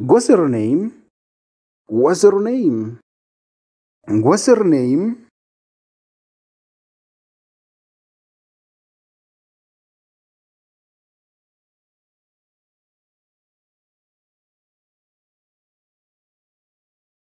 her name? What's her name? What's her name?